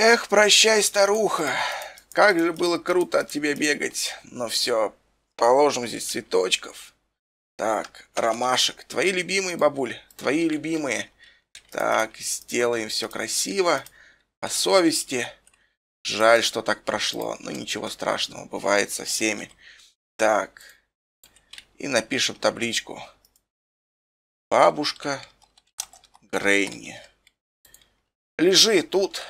Эх, прощай, старуха. Как же было круто от тебя бегать. Но ну все, положим здесь цветочков. Так, ромашек. Твои любимые, бабуль. Твои любимые. Так, сделаем все красиво. По совести. Жаль, что так прошло. Но ничего страшного. Бывает со всеми. Так. И напишем табличку. Бабушка Грейни. Лежи тут.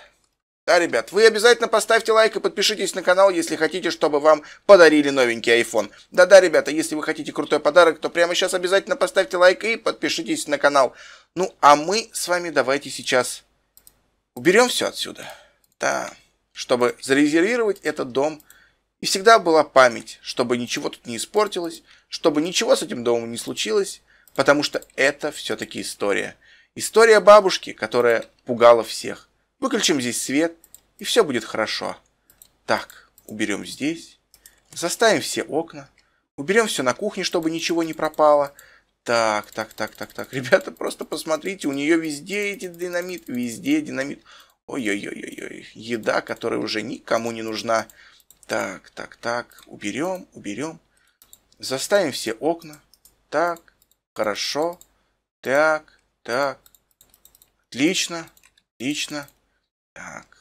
Да, ребят, вы обязательно поставьте лайк и подпишитесь на канал, если хотите, чтобы вам подарили новенький iPhone. Да-да, ребята, если вы хотите крутой подарок, то прямо сейчас обязательно поставьте лайк и подпишитесь на канал. Ну, а мы с вами давайте сейчас уберем все отсюда. Да, чтобы зарезервировать этот дом. И всегда была память, чтобы ничего тут не испортилось, чтобы ничего с этим домом не случилось, потому что это все-таки история. История бабушки, которая пугала всех. Выключим здесь свет – и все будет хорошо. Так, уберем здесь, заставим все окна, уберем все на кухне, чтобы ничего не пропало. Так, так, так, так, так. Ребята, просто посмотрите, у нее везде эти динамит, везде динамит. ой ой ой ой Еда, которая уже никому не нужна. Так, так, так. Уберем, уберем. Заставим все окна. Так, хорошо. Так, так. Отлично, отлично. Так.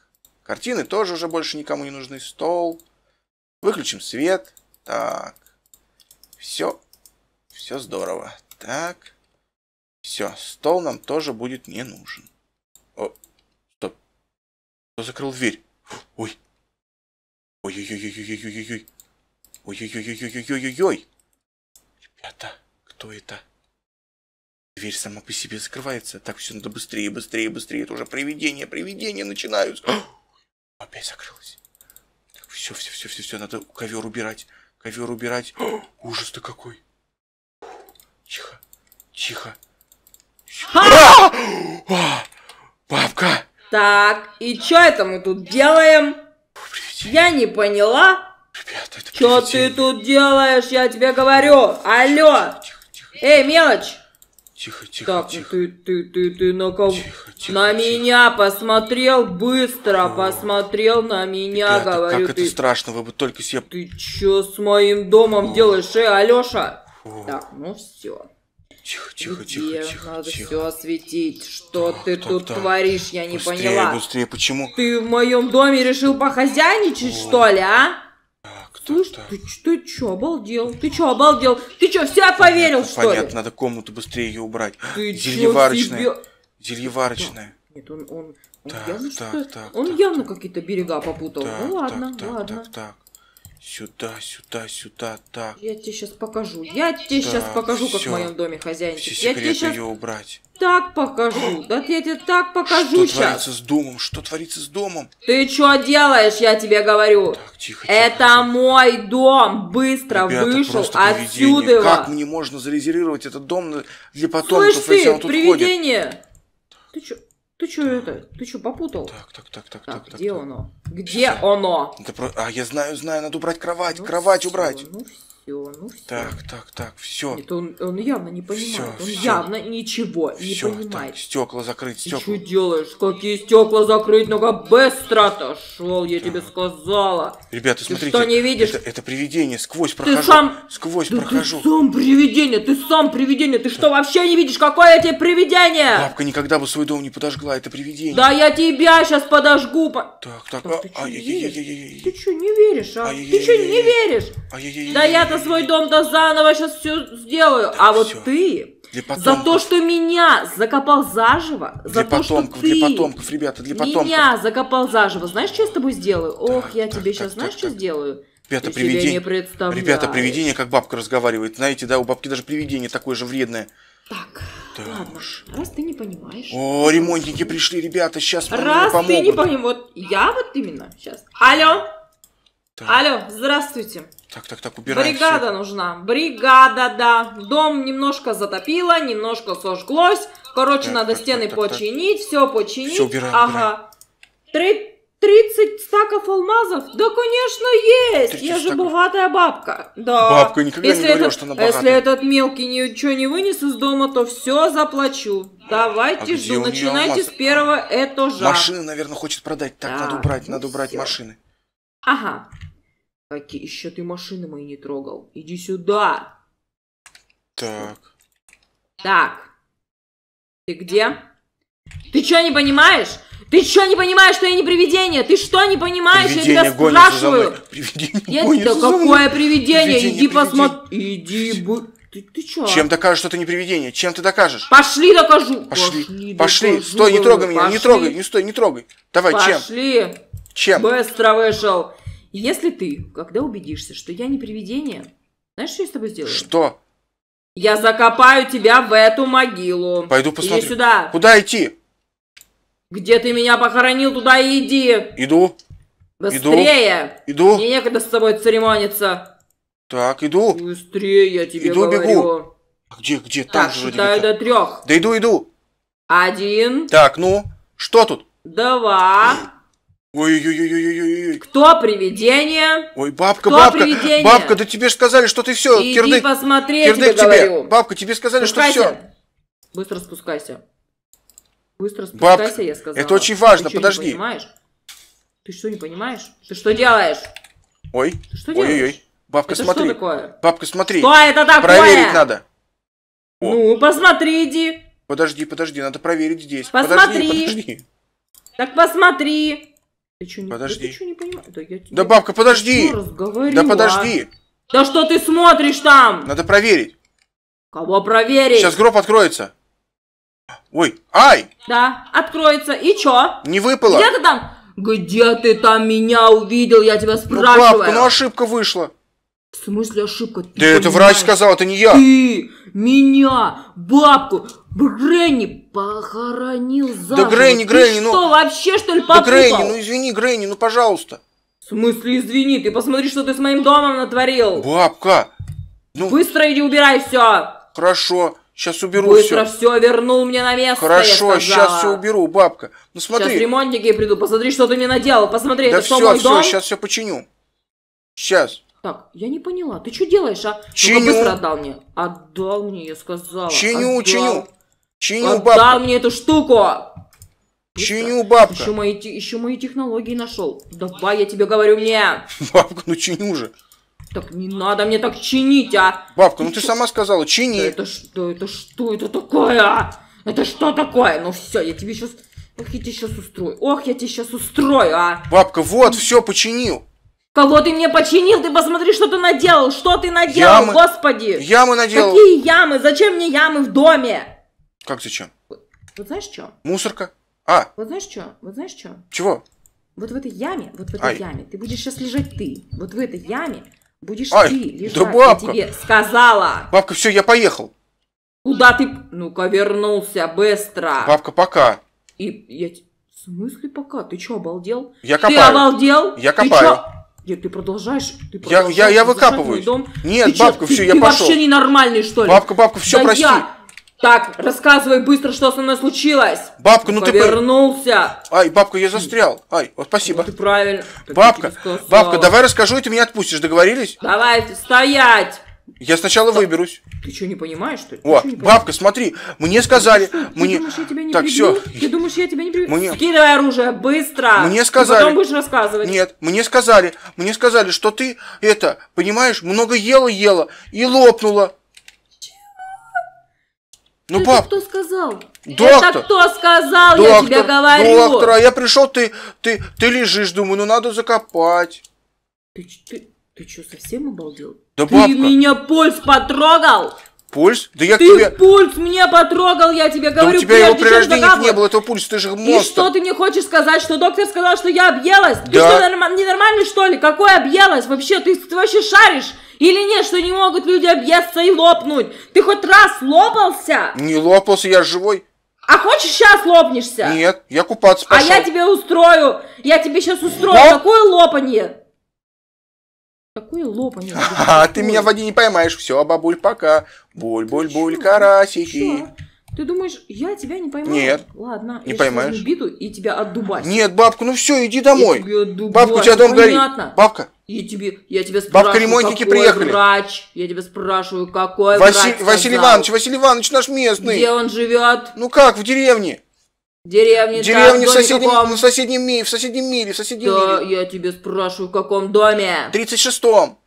Картины тоже уже больше никому не нужны. Стол. Выключим свет. Так. Все. Все здорово. Так. Все. Стол нам тоже будет не нужен. О, стоп. Кто закрыл дверь? Ой. Ой-ой-ой-ой-ой-ой-ой-ой. Ой-ой-ой-ой-ой-ой-ой-ой. Ребята, кто это? Дверь сама по себе закрывается. Так, все надо быстрее, быстрее, быстрее. Это уже привидения, привидения начинаются. Опять закрылось. Так, все, все, все, все, все, надо ковер убирать. Ковер убирать. О, ужас-то какой. Тихо, тихо. А! а! А! Бабка! Так, и чё это мы тут делаем? Привет. Я не поняла. Ребята, это Чё ты тут делаешь, я тебе говорю? Алло! Тихо, тихо, тихо. Эй, мелочь! Тихо, тихо, так, тихо. ты, ты, ты, ты на кого? Тихо, тихо, на тихо. меня посмотрел быстро, О, посмотрел на меня, ребята, говорю. Как ты... это страшно, вы бы только себе. Ты чё с моим домом О. делаешь, э, Алёша? О. Так, ну все. Тихо, тихо, Где? тихо, тихо. Надо тихо. все осветить. Что так, ты так, тут так. творишь, я не быстрее, поняла. Быстрее, быстрее, почему? Ты в моем доме решил похозяйничать, О. что ли, а? Что? что? Ты, ты, ты чё, обалдел? Ты чё, обалдел? Ты чё, вся поверил, понятно, что понятно, ли? надо комнату быстрее ее убрать. Ты Зельеварочная. Себе... Зельеварочная. Нет, он, он, он так, явно, так, так, он так, явно так, какие-то берега попутал. Так, ну ладно, так, ладно. Так, так, так. Сюда, сюда, сюда, так. Я тебе сейчас покажу. Я тебе так, сейчас покажу, как всё. в моем доме хозяйничать. Все я тебе сейчас ее убрать. Так покажу. Да я тебе так покажу что сейчас. творится с домом? Что творится с домом? Ты что делаешь, я тебе говорю? Так, тихо, тихо. Это тихо. мой дом. Быстро Ребята, вышел отсюда. Как мне можно зарезервировать этот дом для потомков, Слышь если ты, он тут привидение. ходит? Ты что? Ты что это? Ты что, попутал? Так, так, так, так, так. так где так, оно? Где оно? Да, а я знаю, знаю, надо убрать кровать, ну, кровать все, убрать. Ну, все, ну все. Так, так, так, все. Нет, он, он явно не понимает. Всё, он всё. явно ничего всё, не понимает. Так, стекла закрыть, стекла. Ты что делаешь? Какие стекла закрыть? Ну-ка быстро отошел, я так. тебе сказала. Ребята, ты смотрите. что не видишь? Это, это привидение, сквозь ты прохожу. Ты сам... Сквозь да прохожу. ты сам привидение, ты сам привидение. Ты что, вообще не видишь? Какое тебе привидение? Бабка никогда бы свой дом не подожгла, это привидение. Да я тебя сейчас подожгу. Так, так, так а, ты а, что, не веришь? Ты что, не веришь, а? Ты что, не веришь? Да я-то я свой дом-то заново сейчас все сделаю. а вот ты За то, что меня закопал заживо. за то, что ты для потомков, ребята, для потомков. Меня закопал заживо. Знаешь, что я с тобой сделаю? Ох, я тебе сейчас, знаешь, что сделаю? Ребята, привидение. Ребята, привидение, как бабка разговаривает. Знаете, да, у бабки даже привидение такое же вредное. Так, да ладно, раз ты не понимаешь. О, ремонтники пришли, ребята, сейчас раз помогут. Раз ты не понимаешь, вот я вот именно сейчас. Алло, так. алло, здравствуйте. Так, так, так, убираем Бригада все. нужна. Бригада, да. Дом немножко затопило, немножко сожглось. Короче, так, надо так, стены так, починить, так. все починить. Все, убираем, ага. Убираем. 30 стаков алмазов? Да, конечно, есть! Я же богатая бабка. Да. Бабка никогда если не говорила, этот, что она богатая. Если этот мелкий ничего не вынес из дома, то все заплачу. Давайте а жду. Начинайте с первого этажа. Машины, наверное, хочет продать. Так, да. надо убрать, ну надо убрать все. машины. Ага. Какие еще ты машины мои не трогал? Иди сюда! Так. Так. Ты где? Ты что не понимаешь? Ты что не понимаешь, что я не привидение? Ты что не понимаешь? Привидение я тебя спрашиваю. Привидение я тебя, какое привидение? привидение Иди посмотри. Иди, бы... Ты, ты чё? Чем докажешь, что ты не привидение? Чем ты докажешь? Пошли докажу. Пошли. Пошли. Пошли. Докажу, стой, не трогай меня. Пошли. Не трогай. Не стой, не трогай. Давай, Пошли. чем? Пошли. Чем? Быстро вышел. И если ты, когда убедишься, что я не привидение, знаешь, что я с тобой сделаю? Что? Я закопаю тебя в эту могилу. Пойду посмотрю. Иди сюда. Куда идти? Где ты меня похоронил, туда и иди. Иду. Быстрее. Иду. Мне некогда с тобой церемониться. Так, иду. Быстрее, я тебе иду, говорю. бегу. А где, где? Там так, же вроде до трех. Да иду, иду. Один. Так, ну, что тут? Два. Ой-ой-ой-ой-ой. Кто привидение? Ой, бабка, Кто бабка. Привидение? Бабка, да тебе же сказали, что ты все. Иди кирдык, посмотри, кирдык я тебе, тебе. Говорю. Бабка, тебе сказали, спускайся. что все. Быстро спускайся. Быстро спускайся, бабка, я сказала. Это очень важно, ты подожди. Что, не понимаешь? Ты что, не понимаешь? Ты что делаешь? Ой. Ты что делаешь? Ой-ой-ой. Бабка, это смотри. Что такое? Бабка, смотри. Что это такое? Проверить надо. О. Ну, посмотри, иди. Подожди, подожди, надо проверить здесь. Посмотри. Подожди, подожди. Так посмотри. Ты что, не... Подожди. Да ты что, не понимаешь? Да, я тебе... да бабка, подожди! Да подожди! Да что ты смотришь там? Надо проверить. Кого проверить? Сейчас гроб откроется. Ой, ай! Да, откроется. И чё? Не выпало. Где ты там? Где ты там меня увидел? Я тебя ну, спрашиваю. Ну, бабка, ну ошибка вышла. В смысле ошибка? Ты да это врач сказал, это не я. Ты меня, бабку, Грэнни похоронил заживо. Да Грэнни, ты Грэнни, ну... что, вообще, что ли, попутал? Да Грэнни, ну извини, Грэнни, ну пожалуйста. В смысле, извини, ты посмотри, что ты с моим домом натворил. Бабка, ну... Быстро иди убирай все. Хорошо, сейчас уберу все. Быстро все вернул мне на место, Хорошо, сейчас все уберу, бабка. Ну смотри. Сейчас ремонтники придут, посмотри, что ты мне наделал, посмотри, да это все, что, мой все, дом? сейчас все починю. Сейчас. Так, я не поняла, ты что делаешь, а? Чиню. Ну быстро отдал мне. Отдал мне, я сказала. Чиню, отдал. чиню. Чиню Отдай бабку. Отдай мне эту штуку! Чиню бабка. Еще мои, еще мои технологии нашел. Давай, я тебе говорю мне. Бабка, ну чиню же. Так не надо мне так чинить, а. Бабка, ну ты, сама сказала, чини. это что, это что, это такое? А? Это что такое? Ну все, я тебе сейчас... Ох, я тебе сейчас устрою. Ох, я тебе сейчас устрою, а. Бабка, вот, все, починил. Кого ты мне починил? Ты посмотри, что ты наделал. Что ты наделал, ямы. господи. Ямы наделал. Какие ямы? Зачем мне ямы в доме? Как зачем? Вот, вот знаешь что? Мусорка. А. Вот знаешь что? Вот знаешь что? Чего? Вот в этой яме, вот в этой Ай. яме, ты будешь сейчас лежать ты. Вот в этой яме будешь Ай, ты лежать. Да бабка. Я тебе сказала. Бабка, все, я поехал. Куда ты? Ну-ка, вернулся быстро. Бабка, пока. И я... В смысле пока? Ты что, обалдел? Я копаю. Ты обалдел? Я копаю. Ты Нет, ты продолжаешь. Ты продолжаешь я, я, я выкапываю. Нет, ты бабка, чё, все, ты, я ты пошел. Ты вообще ненормальный, что ли? Бабка, бабка, все, да прости. Я... Так, рассказывай быстро, что со мной случилось. Бабка, ну Повернулся. ты... вернулся. Ай, бабка, я застрял. Ай, вот спасибо. Вот ну, ты правильно. бабка, бабка, давай расскажу, и ты меня отпустишь, договорились? Давай, стоять. Я сначала Что? выберусь. Ты что, не понимаешь, что ли? О, бабка, смотри, мне сказали, ты что, мне... Ты думаешь, я тебя не так, прибью? все. Ты думаешь, я тебя не прибью? Мне... Скидывай оружие, быстро. Мне сказали... Ты потом будешь рассказывать. Нет, мне сказали, мне сказали, что ты, это, понимаешь, много ела-ела и лопнула. Ну, ты пап, кто сказал? Доктор, это кто сказал, доктор, я тебе говорю. Доктор, а я пришел, ты, ты, ты лежишь, думаю, ну надо закопать. Ты, ты, ты что, совсем обалдел? Да, ты бабка. меня пульс потрогал? Пульс? Да я ты тебе... пульс мне потрогал, я тебе говорю. Да у тебя блядь, его при рождении не было, этого пульса, ты же монстр. И что ты не хочешь сказать, что доктор сказал, что я объелась? Да. Ты что, ненормальный что ли? Какой объелась? Вообще, ты, ты вообще шаришь? Или нет, что не могут люди объесться и лопнуть? Ты хоть раз лопался? Не лопался, я живой. А хочешь сейчас лопнешься? Нет, я купаться пошел. А я тебе устрою, я тебе сейчас устрою Лоп... такое лопанье. Какое лопанье. А, ты меня в воде не поймаешь. Все, бабуль, пока. Буль-буль-буль, карасики. Чё? Ты думаешь, я тебя не поймаю? Нет. Ладно, не я поймаешь. биту и тебя отдубасю. Нет, бабка, ну все, иди домой. Я тебе отдубасю. Бабка, у тебя дом Понятно. Бабка. Я тебе, я тебя спрашиваю, Бабка, ремонтники какой приехали. врач? Я тебя спрашиваю, какой Васи... врач? Василий Иванович, Василий Иванович наш местный. Где он живет? Ну как, в деревне. Деревне, деревне так, в, соседнем, каком? в соседнем мире, в соседнем мире, в соседнем да, мире. я тебе спрашиваю, в каком доме? В 36-м.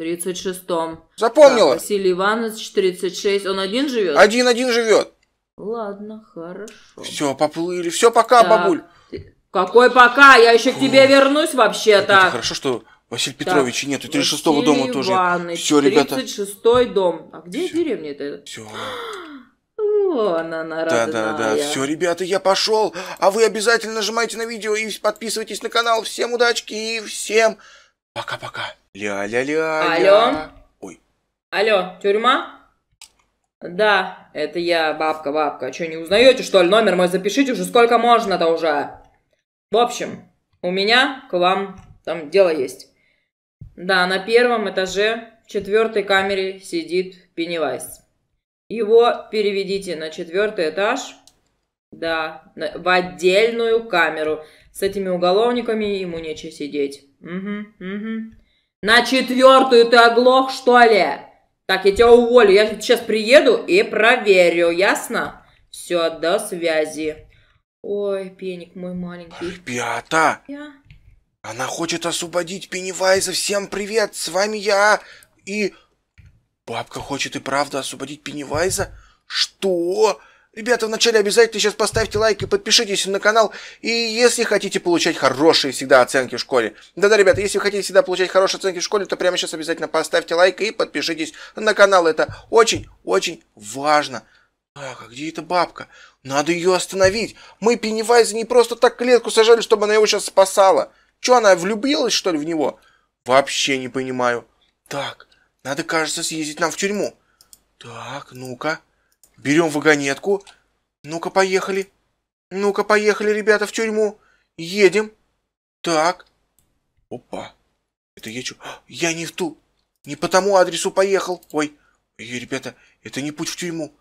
36-м. Запомнила? Да, Василий Иванович, 36. Он один живет? Один-один живет. Ладно, хорошо. Все, поплыли. Все, пока, так. бабуль. Какой пока? Я еще к тебе вернусь вообще-то. хорошо, что Василий Петрович нет. 36-го дома тоже. все, ребята. 36-й дом. А где все. деревня-то? Все. Вон она, родная. Да, да, да. Все, ребята, я пошел. А вы обязательно нажимайте на видео и подписывайтесь на канал. Всем удачки и всем пока-пока. Ля-ля-ля. Алло. Ой. Алло, тюрьма? Да, это я, бабка, бабка. Что, не узнаете, что ли, номер мой? Запишите уже, сколько можно-то уже. В общем, у меня к вам там дело есть. Да, на первом этаже в четвертой камере сидит Пеннивайз. Его переведите на четвертый этаж, да, в отдельную камеру. С этими уголовниками ему нечего сидеть. Угу, угу. На четвертую ты оглох, что ли? Так, я тебя уволю. Я сейчас приеду и проверю, ясно? Все, до связи. Ой, пеник мой маленький. Пята! Я... Она хочет освободить Пеннивайза. Всем привет, с вами я. И бабка хочет и правда освободить Пеннивайза? Что? Ребята, вначале обязательно сейчас поставьте лайк и подпишитесь на канал. И если хотите получать хорошие всегда оценки в школе. Да-да, ребята, если вы хотите всегда получать хорошие оценки в школе, то прямо сейчас обязательно поставьте лайк и подпишитесь на канал. Это очень-очень важно. Ах, а где эта бабка? Надо ее остановить. Мы Пеннивайза не просто так клетку сажали, чтобы она его сейчас спасала. Че, она влюбилась, что ли, в него? Вообще не понимаю. Так, надо, кажется, съездить нам в тюрьму. Так, ну-ка. Берем вагонетку. Ну-ка, поехали. Ну-ка, поехали, ребята, в тюрьму. Едем. Так. Опа. Это я что? Я не в ту. Не по тому адресу поехал. Ой. Ой, ребята, это не путь в тюрьму.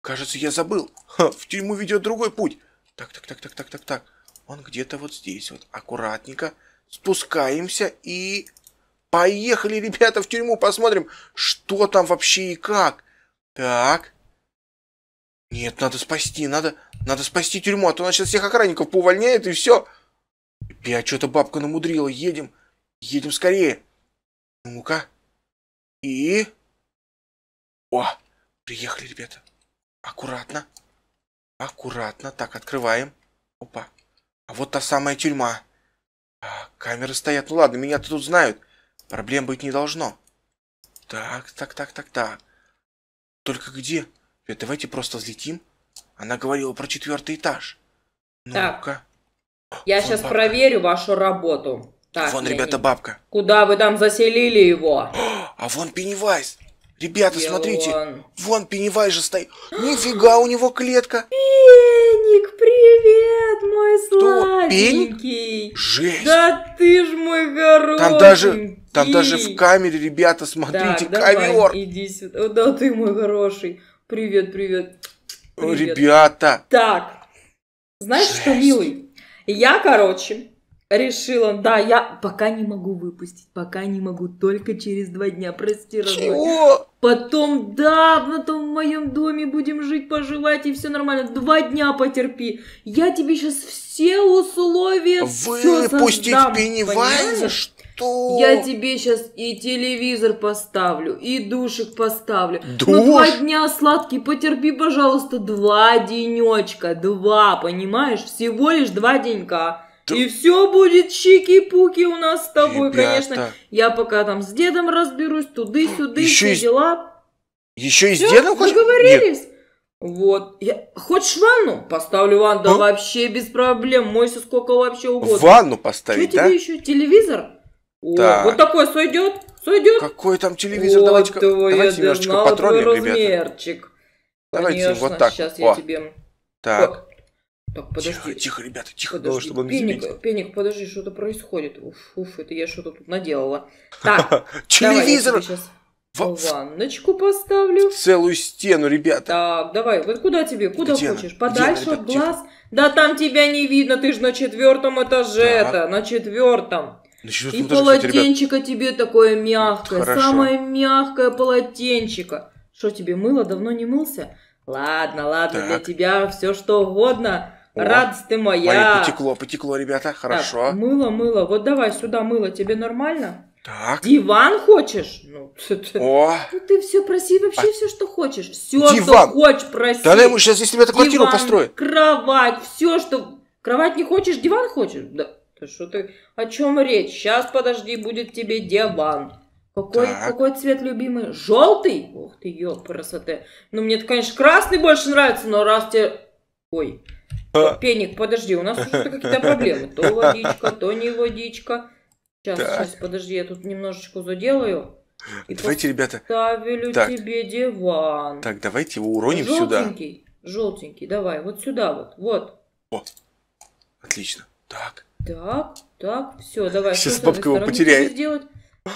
Кажется, я забыл. Ха, в тюрьму ведет другой путь. Так, так, так, так, так, так, так. Он где-то вот здесь вот. Аккуратненько. Спускаемся и... Поехали, ребята, в тюрьму. Посмотрим, что там вообще и как. Так. Нет, надо спасти, надо, надо спасти тюрьму, а то она сейчас всех охранников поувольняет и все. Опять а что-то бабка намудрила, едем, едем скорее. Ну-ка. И... О, приехали, ребята. Аккуратно. Аккуратно. Так, открываем. Опа. А вот та самая тюрьма. А, камеры стоят. Ну ладно, меня тут знают. Проблем быть не должно. Так, так, так, так, так. Только где? Давайте просто взлетим. Она говорила про четвертый этаж. Ну-ка. Я Вон сейчас бабка. проверю вашу работу. Так, Вон, ребята, не... бабка. Куда вы там заселили его? А вон Пеннивайз. Ребята, Где смотрите, он? вон Пеннивайз же стоит. Нифига, у него клетка. Пеник, привет, мой сладенький. Жесть. Да ты ж мой горошенький. Там даже, там даже в камере, ребята, смотрите, так, ковер. Давай, иди сюда. Да ты мой хороший. Привет, привет. привет. Ребята. Так, знаешь Жесть. что, милый? Я, короче, решила, да, я пока не могу выпустить, пока не могу, только через два дня, прости, Чего? Потом, да, потом в моем доме будем жить, поживать, и все нормально. Два дня потерпи. Я тебе сейчас все условия Выпустить все создам, пеневальня, что что? Я тебе сейчас и телевизор поставлю, и душик поставлю. Ну, Душ? Ну, два дня сладкий, потерпи, пожалуйста, два денечка, два, понимаешь? Всего лишь два денька. Да. И все будет чики-пуки у нас с тобой, Ребята. конечно. Я пока там с дедом разберусь, туды-сюды, все и... дела. Еще и с дедом хочешь? Договорились. Нет. Вот. Я... Хочешь ванну? Поставлю ванну. Да ну? вообще без проблем. Мойся сколько вообще угодно. Ванну поставить, Что да? тебе еще? Телевизор? О, так. Вот такой сойдет? Сойдет? Какой там телевизор? Вот давайте, давайте немножечко знала, размерчик. ребята. Давайте Конечно, вот так. Сейчас О. я тебе... Так. О. Так, подожди. Тихо, тихо, ребята, тихо, подожди. Было, чтобы пеник, не заметил. Пеник, подожди, что-то происходит. Уф, уф, это я что-то тут наделала. Так, телевизор. в... ванночку поставлю. Целую стену, ребята. Так, давай, вот куда тебе, куда Где хочешь? Она? Подальше она, ребят? от глаз. Тихо. Да там тебя не видно, ты же на четвертом этаже это, на четвертом. Насчет ну, и полотенчика ребят... тебе такое мягкое, Хорошо. самое мягкое полотенчико. Что тебе мыло давно не мылся? Ладно, ладно, так. для тебя все что угодно. О, Радость ты моя. Моя потекло, потекло, ребята, хорошо. Так, мыло, мыло, вот давай сюда мыло, тебе нормально? Так. Диван хочешь? Ну, ты, О. ну ты все проси вообще а... все, что хочешь. Все, что хочешь, проси. Да, да, ему сейчас, если тебе эту квартиру построю. Кровать, все, что... Кровать не хочешь, диван хочешь? Да. Ты что ты? О чем речь? Сейчас, подожди, будет тебе диван. Какой, какой цвет любимый? Желтый? Ух ты, ёб, красоты. Ну, мне-то, конечно, красный больше нравится, но раз тебе... Ой, а. пеник, подожди, у нас уже какие-то проблемы. То водичка, то не водичка. Сейчас, так. сейчас, подожди, я тут немножечко заделаю. И давайте, ребята... Ставлю так. тебе диван. Так, давайте его уроним желтенький, сюда. Желтенький, желтенький, давай, вот сюда вот, вот. О, отлично. Так. Так, так, все, давай. Сейчас все, бабка его потеряет. Сделать.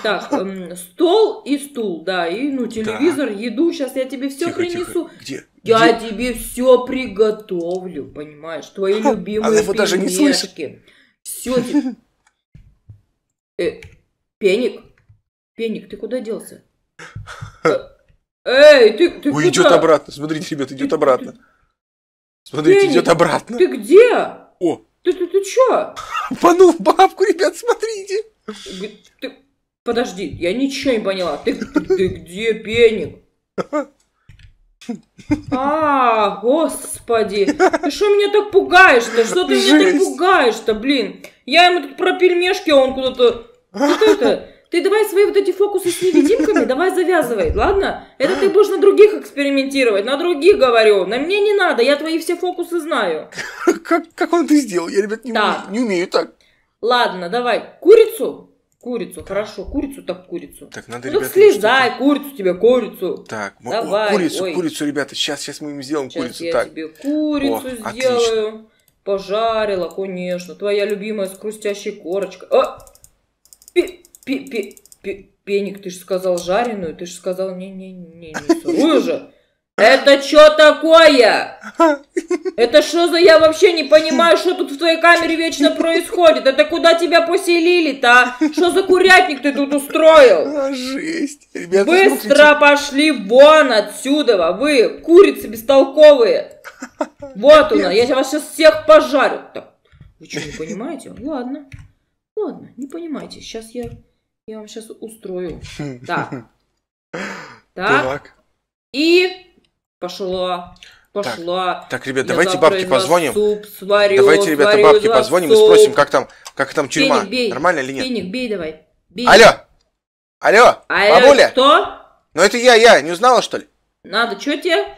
Так, эм, стол и стул, да, и ну телевизор, да. еду. Сейчас я тебе все тихо, принесу. Тихо. Где? Я тебе все приготовлю, понимаешь? Твои любимые Она его даже не слышит. Все. Э, пеник, пеник, ты куда делся? Э, эй, ты, ты Ой, куда? идет обратно. Смотрите, ребят, идет ты, обратно. Смотрите, пеник, идет обратно. Ты где? О, ты, ты, ты чё? Пану в бабку, ребят, смотрите. Ты, подожди, я ничего не поняла. Ты, ты, где пеник? А, господи, ты что меня так пугаешь-то? Что ты меня так пугаешь-то, блин? Я ему тут про пельмешки, а он куда-то... Что это? Ты давай свои вот эти фокусы с невидимками давай завязывай, ладно? Это ты будешь на других экспериментировать, на других говорю. На мне не надо, я твои все фокусы знаю. Как, как он это сделал? Я, ребят, не, Умею, не умею так. Ладно, давай. Курицу? Курицу, так. хорошо, курицу так курицу. Так, надо, ну, ребята... слезай, курицу тебе, курицу. Так, Давай, курицу, ой. курицу, ребята, сейчас, сейчас мы им сделаем сейчас курицу. я так. тебе курицу О, сделаю. Отлично. Пожарила, конечно, твоя любимая с хрустящей корочкой. А! Пе -пе -пе Пеник, ты же сказал жареную, ты же сказал не-не-не, не сырую же. Это что такое? Это что за... Я вообще не понимаю, что тут в твоей камере вечно происходит. Это куда тебя поселили-то? Что а? за курятник ты тут устроил? А, жесть. Ребята, Быстро смотрите. пошли вон отсюда. Вы курицы бестолковые. Вот у нас, Я вас сейчас всех пожарю. Так, вы что, не понимаете? Ладно. Ладно, не понимаете. Сейчас я я вам сейчас устрою. Так. Так. И пошло. Пошла. Так, так ребят, давайте бабки позвоним. Суп сварю, давайте, ребята, сварю бабке позвоним суп. и спросим, как там, как там тюрьма. Феник, бей. Нормально или нет? Феник, бей давай. Бей. Алло! Алло! Алло, бабуля! Что? Ну это я, я, не узнала, что ли? Надо, что тебе?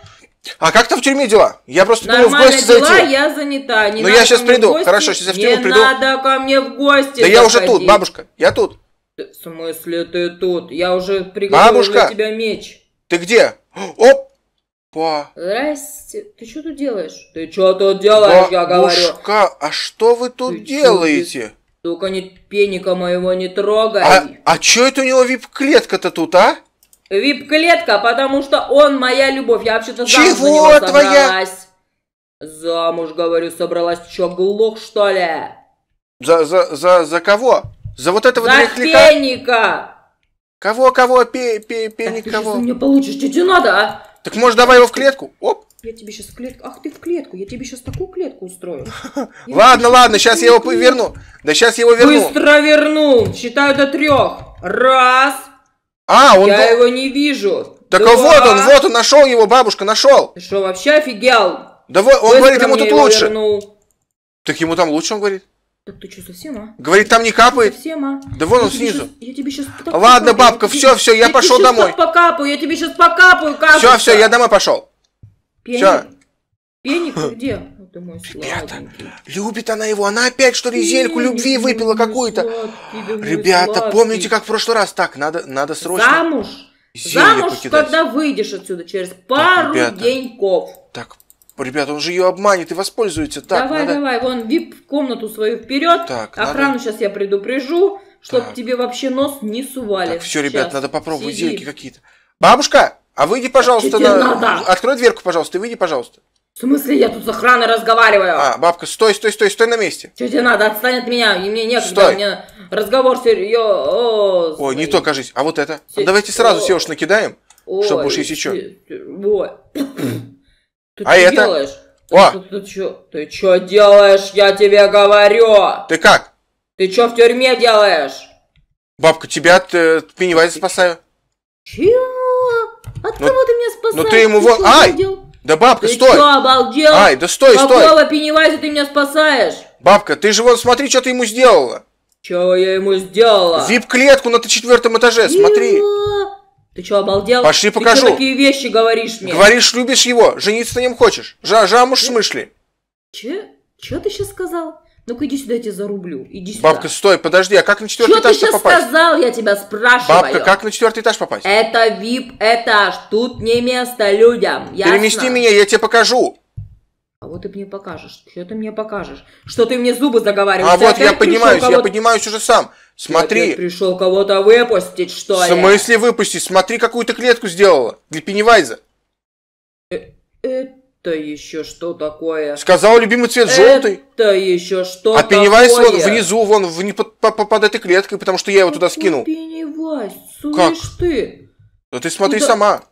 А как там в тюрьме дела? Я просто Нормально в гости дела, зайти. я занята. Не ну, я сейчас приду. Хорошо, сейчас я в тюрьму не приду. Не надо ко мне в гости. Да заходить. я уже тут, бабушка. Я тут. В смысле ты тут? Я уже приготовил Бабушка! для тебя меч. Ты где? Оп! Па. Здрасте. Ты что тут делаешь? Ты что тут делаешь, Бабушка, я говорю? Бабушка, а что вы тут ты делаете? Чё, ты... Только не пеника моего не трогай. А, а чё это у него вип-клетка-то тут, а? Вип-клетка, потому что он моя любовь. Я вообще-то замуж Чего за него собралась. Замуж, говорю, собралась. Чё, глух, что ли? За, за, за, за кого? За вот этого За дряхляка? пенника! Кого, кого, пе, пе, пенник, кого? Ты мне получишь, тебе надо, а? Так может давай его в клетку? Оп. Я тебе сейчас в клетку. Ах ты в клетку. Я тебе сейчас такую клетку устрою. ладно, ладно, сейчас я его верну. Да сейчас я его верну. Быстро вернул. Считаю до трех. Раз. А, он... Я его не вижу. Так а Два. вот он, вот он, нашел его, бабушка, нашел. Ты что, вообще офигел? Да вот, он Быстро говорит, ему тут лучше. Вернул. Так ему там лучше, он говорит. Так ты что, совсем, а? Говорит, там не капает. Совсем, а? Да вон он снизу. Сейчас, я тебе сейчас... Так, Ладно, бабка, все, все, я, я пошел домой. Я тебе покапаю, я тебе сейчас покапаю, как Все, все, я домой пошел. Пеник? Все. Пеник где? ты мой Ребята, любит она его. Она опять, что ли, зельку любви выпила какую-то. Ребята, помните, как в прошлый раз? Так, надо, надо срочно. Замуж. Замуж, когда выйдешь отсюда через пару так, деньков. Так, Ребята, он же ее обманет и воспользуется. Так, давай, надо... давай, вон, вип комнату свою вперед. Так, Охрану надо... сейчас я предупрежу, чтобы тебе вообще нос не сували. Так, все, ребят, надо попробовать Сиди. зельки какие-то. Бабушка, а выйди, пожалуйста, на... Открой дверку, пожалуйста, и выйди, пожалуйста. В смысле, я тут с охраной разговариваю? А, бабка, стой, стой, стой, стой на месте. Что тебе надо? Отстань от меня, и мне некогда, стой. мне разговор серьезный. Ой, не то, кажись, а вот это. А се... Давайте сразу все уж накидаем, Ой, чтобы уж если что. Ой. Ты а это... делаешь? О! Ты, ты, ты, чё, делаешь, я тебе говорю! Ты как? Ты чё в тюрьме делаешь? Бабка, тебя от э, Пеннивайза спасаю. Чего? От ну, кого ты меня спасаешь? Ну ты ему... Ты Ай! Да бабка, ты стой! Ты обалдел? Ай, да стой, Какого стой! Какого Пеннивайза ты меня спасаешь? Бабка, ты же вот смотри, что ты ему сделала. Чего я ему сделала? Вип-клетку на четвертом этаже, смотри. Чего? Ты что, обалдел? Пошли покажу. Ты что такие вещи говоришь мне? Говоришь, любишь его, жениться на нем хочешь. Жа Жамуж Ты... смышли. Че? Че ты сейчас сказал? Ну-ка иди сюда, я тебя зарублю. Иди сюда. Бабка, стой, подожди, а как на четвертый Чё этаж ты попасть? Что сказал, я тебя спрашиваю. Бабка, как на четвертый этаж попасть? Это вип этаж, тут не место людям, ясно? Перемести меня, я тебе покажу. А вот ты мне покажешь. Что ты мне покажешь? Что ты мне зубы заговариваешь? А вот я поднимаюсь, я поднимаюсь уже сам. Смотри. Ты пришел кого-то выпустить, что ли? В смысле выпустить? Смотри, какую то клетку сделала для Пеннивайза. Э, это еще что такое? Сказал любимый цвет желтый. Это еще что такое? А Пеннивайз вот внизу, вон вне, под, под, этой клеткой, потому что я его туда ну, скинул. Пеннивайз, слышь ты. Да ты смотри ну, сама.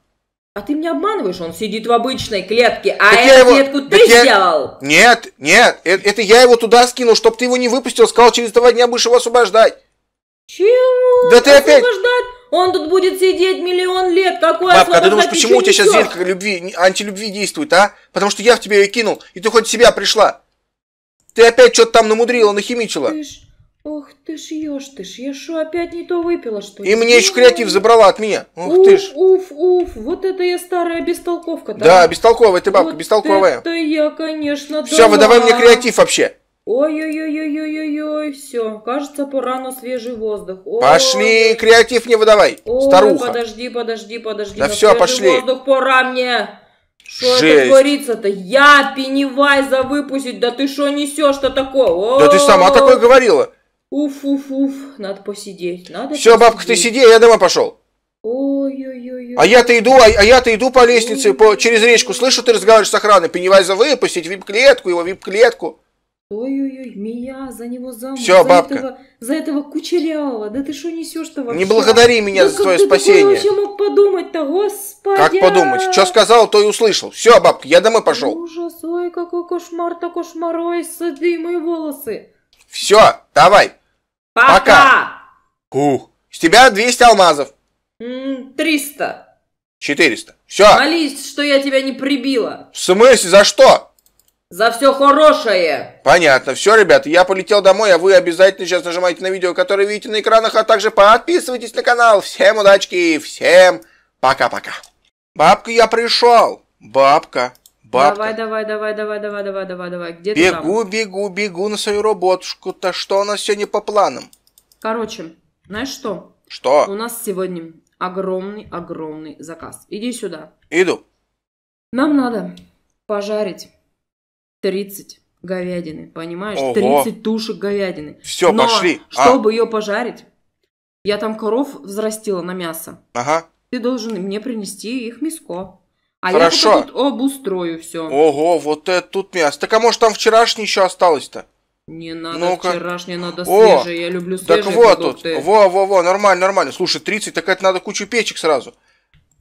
А ты меня обманываешь, он сидит в обычной клетке, а так эту его... клетку ты я... сделал? Нет, нет, э, это, я его туда скинул, чтобы ты его не выпустил, сказал, через два дня будешь его освобождать. Чего? Да ты опять... Он тут будет сидеть миллион лет, какой Бабка, а ты думаешь, почему у тебя сейчас зелье любви, антилюбви действует, а? Потому что я в тебя ее кинул, и ты хоть себя пришла. Ты опять что-то там намудрила, нахимичила. Ты ж... Ох ты ж, ешь ты ж, я шо опять не то выпила, что ли? И мне еще креатив забрала от меня. Ох уф, ты ж. Уф, уф, вот это я старая бестолковка. Там. Да, бестолковая ты бабка, вот бестолковая. это я, конечно, Все, выдавай мне креатив вообще. ой ой ой ой ой ой все, кажется, пора на свежий воздух. Ой. Пошли, креатив не выдавай, Ой, старуха. подожди, подожди, подожди. Да все, пошли. воздух пора мне. Что это творится-то? Я за выпустить, да ты что несешь-то такое? Да ты сама такое говорила. Уф-уф-уф, надо посидеть. Надо Все, посидеть. бабка, ты сиди, я домой пошел. Ой-ой-ой. А я-то иду, а, а я-то иду по лестнице, по, через речку. Слышу, ты разговариваешь с охраной. Пеневайза выпустить, вип-клетку, его вип-клетку. Ой-ой-ой, меня за него замуж. Все, за бабка. Этого, за этого кучерявого. Да ты что несешь-то вообще? Не благодари меня ну, за твое спасение. Как ты вообще мог подумать-то, господи? Как подумать? Что сказал, то и услышал. Все, бабка, я домой пошел. Ужас, ой, какой кошмар-то кошмарой, Ой, сады мои волосы. Все, давай. Пока. Пока. Ух, с тебя 200 алмазов. 300. 400. Все. Молись, что я тебя не прибила. В смысле, за что? За все хорошее. Понятно. Все, ребята, я полетел домой, а вы обязательно сейчас нажимайте на видео, которое видите на экранах, а также подписывайтесь на канал. Всем удачки, всем пока-пока. Бабка, я пришел. Бабка бабка. Давай, давай, давай, давай, давай, давай, давай, давай. Где бегу, ты там? бегу, бегу на свою работушку-то. Что у нас сегодня по планам? Короче, знаешь что? Что? У нас сегодня огромный-огромный заказ. Иди сюда. Иду. Нам надо пожарить 30 говядины, понимаешь? Ого. 30 тушек говядины. Все, Но пошли. А. чтобы а. ее пожарить, я там коров взрастила на мясо. Ага. Ты должен мне принести их миско. А Хорошо. я тут обустрою все. Ого, вот это тут мясо. Так а может там вчерашнее еще осталось-то? Не надо ну вчерашнее, надо свежее. О, я люблю свежие так вот продукты. тут. Во, во, во, нормально, нормально. Слушай, 30, так это надо кучу печек сразу.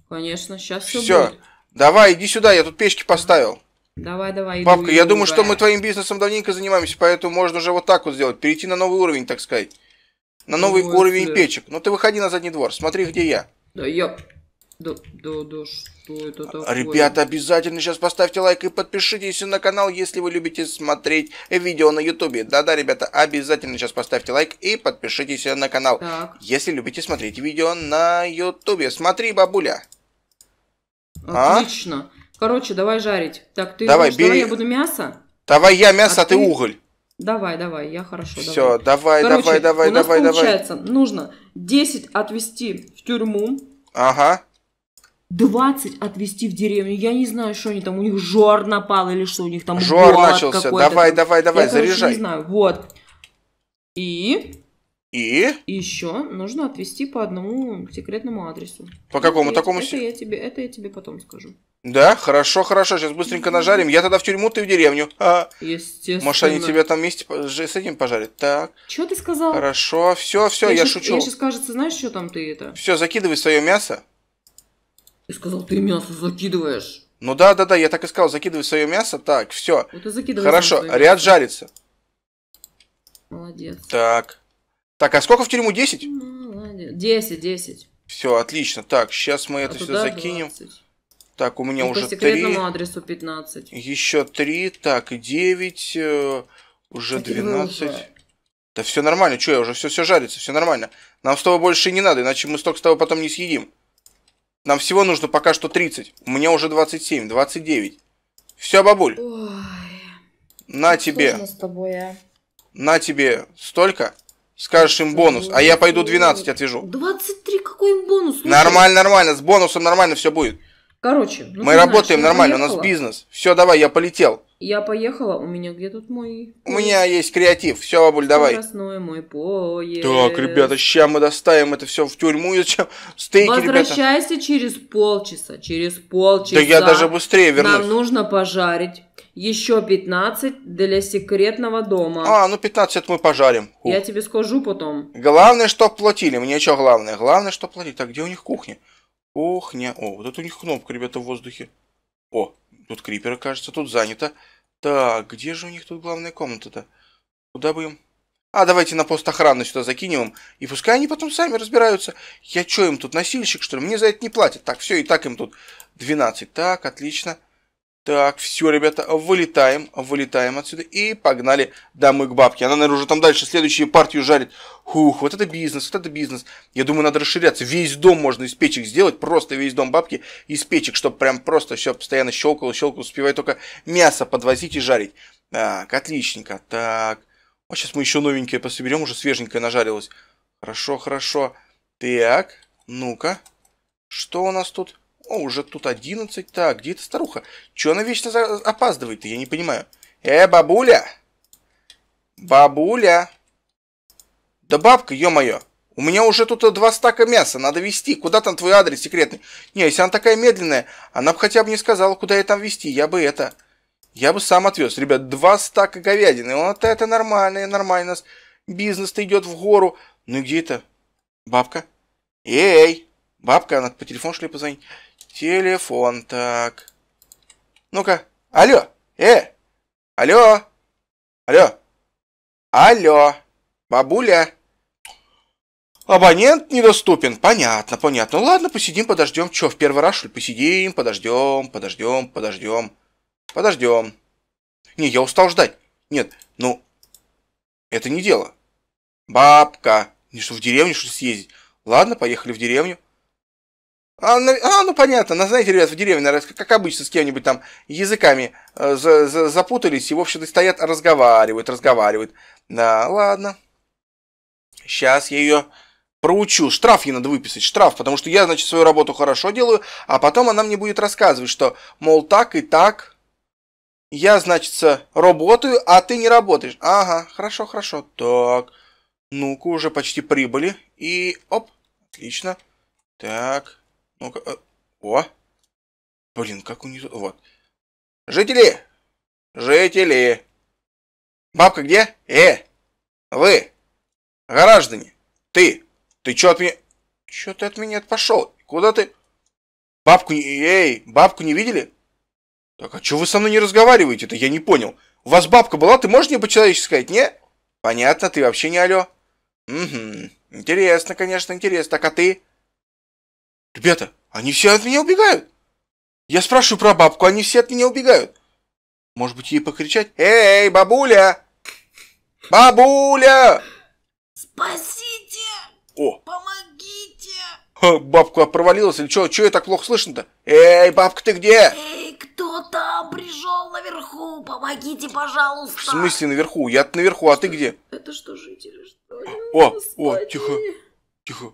Конечно, сейчас все, все. будет. Давай, иди сюда, я тут печки поставил. Давай, давай. Иду, Папка, иду, я иду, думаю, давай. что мы твоим бизнесом давненько занимаемся, поэтому можно уже вот так вот сделать, перейти на новый уровень, так сказать. На новый вот, уровень да. печек. Ну ты выходи на задний двор, смотри, где я. Да ёп. Да, да, да, что это такое? Ребята, обязательно сейчас поставьте лайк и подпишитесь на канал, если вы любите смотреть видео на ютубе. Да-да, ребята, обязательно сейчас поставьте лайк и подпишитесь на канал, так. если любите смотреть видео на ютубе. Смотри, бабуля. А? Отлично. А? Короче, давай жарить. Так, ты давай, думаешь, бери... давай я буду мясо? Давай я мясо, а, а ты... ты уголь. Давай, давай, я хорошо. Все, давай, давай, Короче, давай, давай, у нас давай. Получается, нужно 10 отвести в тюрьму. Ага. 20 отвезти в деревню. Я не знаю, что они там, у них жор напал или что у них там. Жор начался. Давай, давай, давай, Я, заряжай. Короче, не знаю. Вот. И и? Еще нужно отвезти по одному секретному адресу. По какому это такому? Я, это я тебе, это я тебе потом скажу. Да, хорошо, хорошо. Сейчас быстренько нажарим. Я тогда в тюрьму, ты в деревню. А. Естественно. Может, они тебя там вместе с этим пожарят? Так. Чего ты сказал? Хорошо, все, все, я, я сейчас, шучу. Я сейчас кажется, знаешь, что там ты это? Все, закидывай свое мясо. И сказал, ты мясо закидываешь. Ну да, да, да, я так и сказал, закидывай свое мясо. Так, все. Ну вот Хорошо, ряд мясо. жарится. Молодец. Так. Так, а сколько в тюрьму? 10? Ну, молодец. 10, 10. Все, отлично. Так, сейчас мы а это все закинем. 20. Так, у меня и уже 3. По секретному 3. адресу 15. Еще 3, так, 9, э, уже а 12. Да все нормально, что я уже все все жарится, все нормально. Нам с тобой больше не надо, иначе мы столько с тобой потом не съедим. Нам всего нужно пока что 30. У меня уже 27, 29. Все, бабуль. Ой, на тебе. С тобой, а? На тебе столько. Скажешь им бонус, а я пойду 12 отвяжу. 23, какой им бонус? Ну, нормально, нормально, с бонусом нормально все будет. Короче, ну, мы работаем знаешь, нормально, поехала. у нас бизнес. Все, давай, я полетел. Я поехала, у меня где тут мой... У меня есть креатив, все, бабуль, давай. Красной мой поезд. Так, ребята, сейчас мы доставим это все в тюрьму, и зачем стейки, Возвращайся ребята. через полчаса, через полчаса. Да я даже быстрее вернусь. Нам нужно пожарить еще 15 для секретного дома. А, ну 15 мы пожарим. Я тебе скажу потом. Главное, что платили, мне что главное? Главное, что платили. Так, где у них кухня? Ох, не... О, вот это у них кнопка, ребята, в воздухе. О, тут крипера, кажется, тут занято. Так, где же у них тут главная комната-то? Куда бы им... А, давайте на пост охраны сюда закинем им, и пускай они потом сами разбираются. Я что, им тут насильщик, что ли? Мне за это не платят. Так, все, и так им тут 12. Так, отлично. Так, все, ребята, вылетаем, вылетаем отсюда и погнали домой к бабке. Она, наверное, уже там дальше следующую партию жарит. Хух, вот это бизнес, вот это бизнес. Я думаю, надо расширяться. Весь дом можно из печек сделать, просто весь дом бабки из печек, чтобы прям просто все постоянно щелкало, щелкало, успевай только мясо подвозить и жарить. Так, отличненько. Так, а сейчас мы еще новенькое пособерем, уже свеженькое нажарилось. Хорошо, хорошо. Так, ну-ка, что у нас тут? О, уже тут 11, так, где эта старуха? Че она вечно опаздывает-то, я не понимаю. Э, бабуля! Бабуля! Да бабка, ё-моё! У меня уже тут два стака мяса, надо вести. Куда там твой адрес секретный? Не, если она такая медленная, она бы хотя бы не сказала, куда я там вести. Я бы это... Я бы сам отвез. Ребят, два стака говядины. Вот это нормально, нормально. У нас бизнес-то идет в гору. Ну и где это? Бабка? Эй, бабка, надо по телефону, что ли, позвонить? Телефон так. Ну-ка. Алло. Э. Алло. Алло. Алло. Бабуля. Абонент недоступен. Понятно, понятно. Ну ладно, посидим, подождем. Че, в первый раз, что ли? Посидим, подождем, подождем, подождем. Подождем. Не, я устал ждать. Нет, ну, это не дело. Бабка. Не что, в деревню, что съездить? Ладно, поехали в деревню. А, а, ну понятно, ну, знаете, ребят, в деревне, наверное, как обычно, с кем-нибудь там языками э, за, за, запутались, и, в общем-то, стоят, разговаривают, разговаривают. Да, ладно. Сейчас я ее проучу. Штраф ей надо выписать, штраф, потому что я, значит, свою работу хорошо делаю, а потом она мне будет рассказывать, что, мол, так и так, я, значит, работаю, а ты не работаешь. Ага, хорошо, хорошо. Так, ну-ка, уже почти прибыли. И, оп, отлично. Так, ну-ка. Э, о! Блин, как у них Вот. Жители! Жители! Бабка где? Э! Вы! Граждане! Ты! Ты чё от меня... Чё ты от меня пошел? Куда ты... Бабку не... Эй, бабку не видели? Так, а чё вы со мной не разговариваете-то? Я не понял. У вас бабка была? Ты можешь мне по-человечески сказать? Не? Понятно, ты вообще не алё. Угу. Интересно, конечно, интересно. Так, а ты? Ребята, они все от меня убегают. Я спрашиваю про бабку, они все от меня убегают. Может быть, ей покричать? Эй, бабуля! Бабуля! Спасите! О! Помогите! Ха, бабку провалилась или что? Чего я так плохо слышно-то? Эй, бабка, ты где? Эй, кто там пришел наверху? Помогите, пожалуйста! В смысле наверху? Я-то наверху, а ты где? Это что, жители, что ли? О, о, тихо, тихо.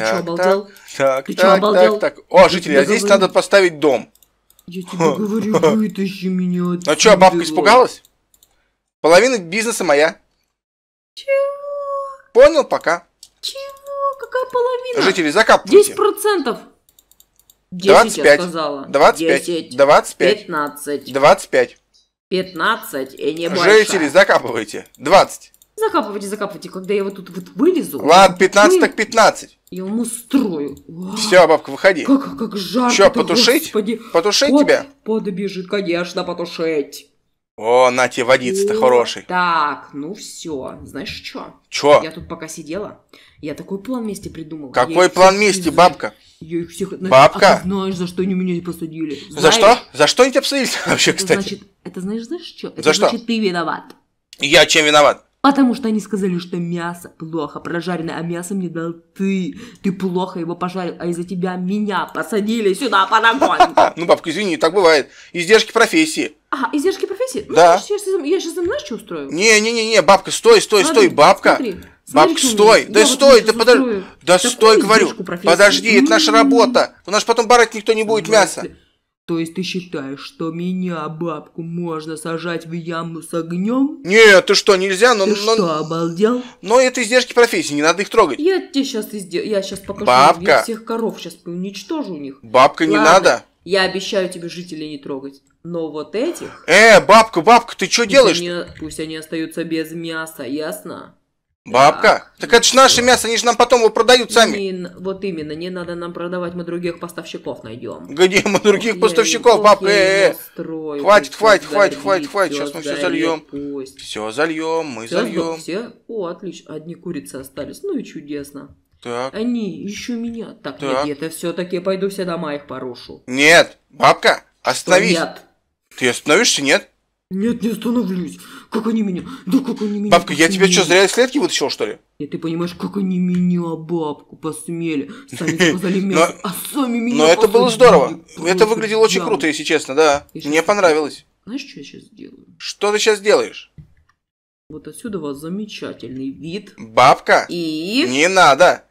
Ты так, обалдел? Так, Ты так, так, обалдел? так, так. О, жители, а здесь надо поставить дом. Я тебе говорю, вытащи меня ну отсюда. Ну что, бабка испугалась? Половина бизнеса моя. Чего? Понял, пока. Чего? Какая половина? Жители, закапывайте. 10%. 10, 25, я сказала. 25, 10, 25, 15, 25, 15 и не больше. Жители, закапывайте. 20. Закапывайте, закапывайте, когда я вот тут вот вылезу. Ладно, 15 так 15. Я вам устрою. Все, бабка, выходи. Как, как жарко Что, потушить? Господи. Потушить Под, тебя? Подбежит, конечно, потушить. О, на тебе водиться-то хороший. Так, ну все. Знаешь что? Че? Я тут пока сидела. Я такой план мести придумал. Какой я план всех... мести, бабка? Я их всех... Бабка? А ты знаешь, за что они меня посадили. Знаешь? За что? За что они тебя посадили вообще, кстати? Это значит, это знаешь, знаешь что? Это за значит, что? ты виноват. Я чем виноват? Потому что они сказали, что мясо плохо прожаренное, а мясо мне дал ты. Ты плохо его пожарил, а из-за тебя меня посадили сюда по огонь. Ну, бабка, извини, так бывает. Издержки профессии. А, издержки профессии? Ну, да. Ну, я сейчас, знаешь, что устрою? Не-не-не, бабка, стой, стой, стой, бабка. Бабка, стой, да стой, да подожди, да стой, говорю, подожди, это наша м-м-м. работа, у нас потом барать никто не будет мясо. То есть ты считаешь, что меня, бабку, можно сажать в яму с огнем? Нет, ты что, нельзя, но... Ну, ты но... Ну, что, обалдел? Но это издержки профессии, не надо их трогать. Я тебе сейчас издел... Я сейчас покажу. Бабка. Я всех коров сейчас уничтожу у них. Бабка, Ладно, не надо. Я обещаю тебе жителей не трогать. Но вот этих... Э, бабка, бабка, ты что делаешь? Они... Пусть они остаются без мяса, ясно? Бабка? Да. Так это ж наше мясо, они же нам потом его продают сами. Не, вот именно, не надо нам продавать, мы других поставщиков найдем. Где мы других вот поставщиков, я бабка? Э, э, хватит, хватит, хватит, хватит, хватит, сейчас мы все зальем. Все зальем, мы все зальем. Все? О, отлично, одни курицы остались, ну и чудесно. Так. Они еще меня. Так, так. нет, это все-таки пойду все дома их порушу. Нет, бабка, остановись. Что, нет. Ты остановишься, нет? Нет, не остановлюсь. Как они меня? Да как они меня? Бабка, я тебя что, зря из клетки вытащил, что ли? И ты понимаешь, как они меня, бабку, посмели. Сами сказали мясо, а сами меня Но это было здорово. Это выглядело очень круто, если честно, да. Мне понравилось. Знаешь, что я сейчас делаю? Что ты сейчас делаешь? Вот отсюда у вас замечательный вид. Бабка? И... Не надо.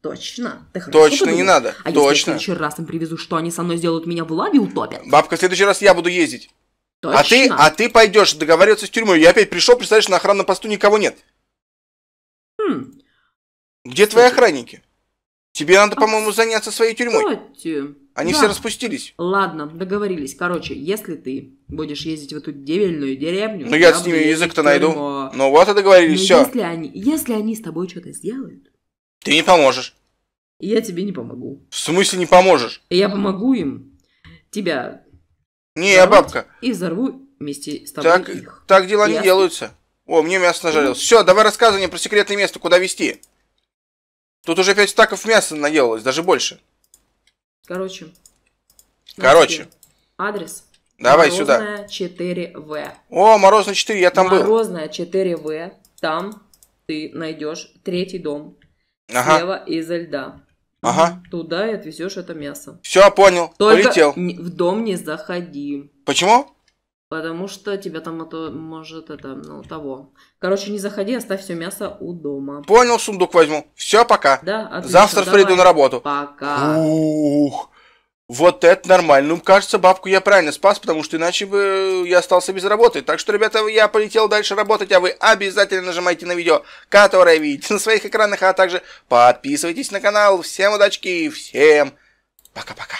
Точно. Ты Точно не надо. А Точно. если я в следующий раз им привезу, что они со мной сделают, меня в лаве утопят? Бабка, в следующий раз я буду ездить. Точно. А ты, а ты пойдешь договариваться с тюрьмой. Я опять пришел, представляешь, на охранном посту никого нет. Хм. Где Кстати. твои охранники? Тебе надо, а, по-моему, заняться своей тюрьмой. Кстати. Они да. все распустились. Ладно, договорились. Короче, если ты будешь ездить в эту девельную деревню... Ну, я, с ними язык-то найду. Тюрьму. Ну, вот и договорились, ну, все. Если они, если они с тобой что-то сделают... Ты не поможешь. Я тебе не помогу. В смысле не поможешь? Я помогу им. Тебя не, я бабка. И взорву вместе с тобой так, их. Так дела Ясно? не делаются. О, мне мясо нажарилось. Все, давай рассказывай мне про секретное место, куда везти. Тут уже пять стаков мяса наделалось, даже больше. Короче. Короче. Адрес. Давай Морозная сюда. 4В. О, Морозная 4, я там Морозная был. Морозная 4В. Там ты найдешь третий дом. Ага. Слева из льда. Ага. Туда и отвезешь это мясо. Все, понял. Только Полетел. в дом не заходи. Почему? Потому что тебя там это, может это, ну, того. Короче, не заходи, оставь все мясо у дома. Понял, сундук возьму. Все, пока. Да, отлично. Завтра давай. приду на работу. Пока. Ух. Вот это нормально. Ну, кажется, бабку я правильно спас, потому что иначе бы я остался без работы. Так что, ребята, я полетел дальше работать, а вы обязательно нажимайте на видео, которое видите на своих экранах, а также подписывайтесь на канал. Всем удачки и всем пока-пока.